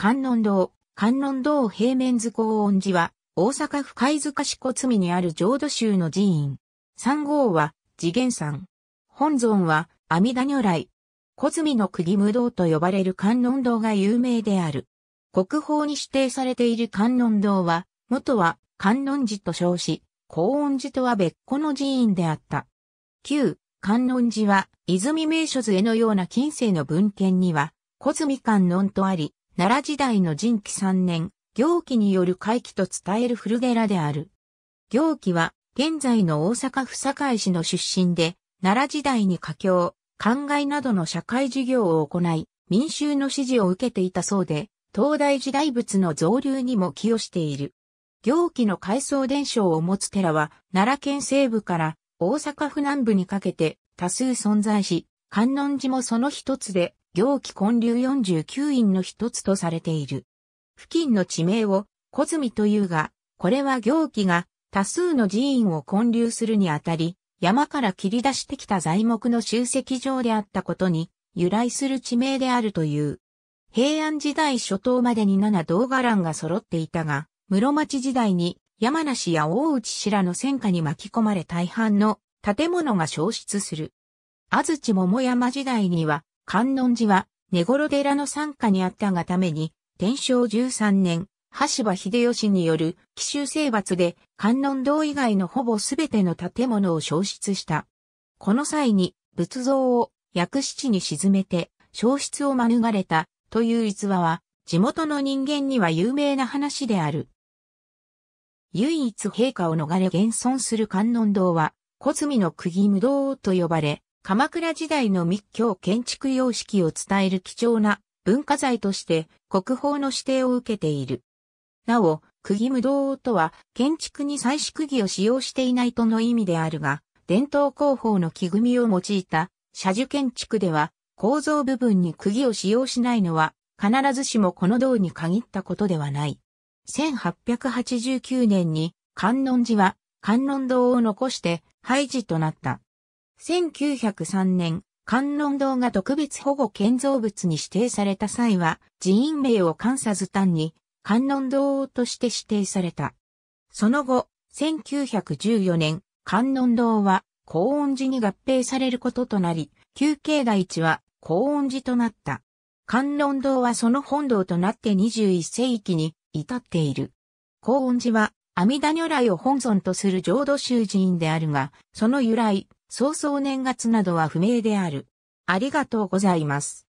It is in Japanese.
観音堂、観音堂平面図高音寺は、大阪府貝塚市小積にある浄土宗の寺院。三号は、次元山。本尊は、阿弥陀如来。小積の釘無道と呼ばれる観音堂が有名である。国宝に指定されている観音堂は、元は観音寺と称し、高音寺とは別個の寺院であった。旧観音寺は、泉名所図絵のような近世の文献には、小積観音とあり、奈良時代の人気3年、行基による回帰と伝える古寺である。行基は、現在の大阪府堺市の出身で、奈良時代に佳境、灌漑などの社会事業を行い、民衆の支持を受けていたそうで、東大時代物の増流にも寄与している。行基の改装伝承を持つ寺は、奈良県西部から大阪府南部にかけて多数存在し、観音寺もその一つで、上記建立49院の一つとされている。付近の地名を小積というが、これは行基が多数の寺院を建立するにあたり、山から切り出してきた材木の集積場であったことに由来する地名であるという。平安時代初頭までに7動伽藍が揃っていたが、室町時代に山梨や大内氏らの戦火に巻き込まれ大半の建物が消失する。安土桃山時代には観音寺は、寝頃寺の傘下にあったがために、天正13年、橋場秀吉による奇襲征伐で観音堂以外のほぼすべての建物を消失した。この際に仏像を薬室に沈めて消失を免れたという逸話は地元の人間には有名な話である。唯一陛下を逃れ現存する観音堂は、小積の釘無道と呼ばれ、鎌倉時代の密教建築様式を伝える貴重な文化財として国宝の指定を受けている。なお、釘無道とは建築に採取釘を使用していないとの意味であるが、伝統工法の木組みを用いた社樹建築では構造部分に釘を使用しないのは必ずしもこの道に限ったことではない。1889年に観音寺は観音堂を残して廃寺となった。1903年、観音堂が特別保護建造物に指定された際は、寺院名を関さず単に、観音堂として指定された。その後、1914年、観音堂は、高音寺に合併されることとなり、旧境内地は高音寺となった。観音堂はその本堂となって21世紀に至っている。高音寺は、阿弥陀如来を本尊とする浄土宗寺院であるが、その由来、早々年月などは不明である。ありがとうございます。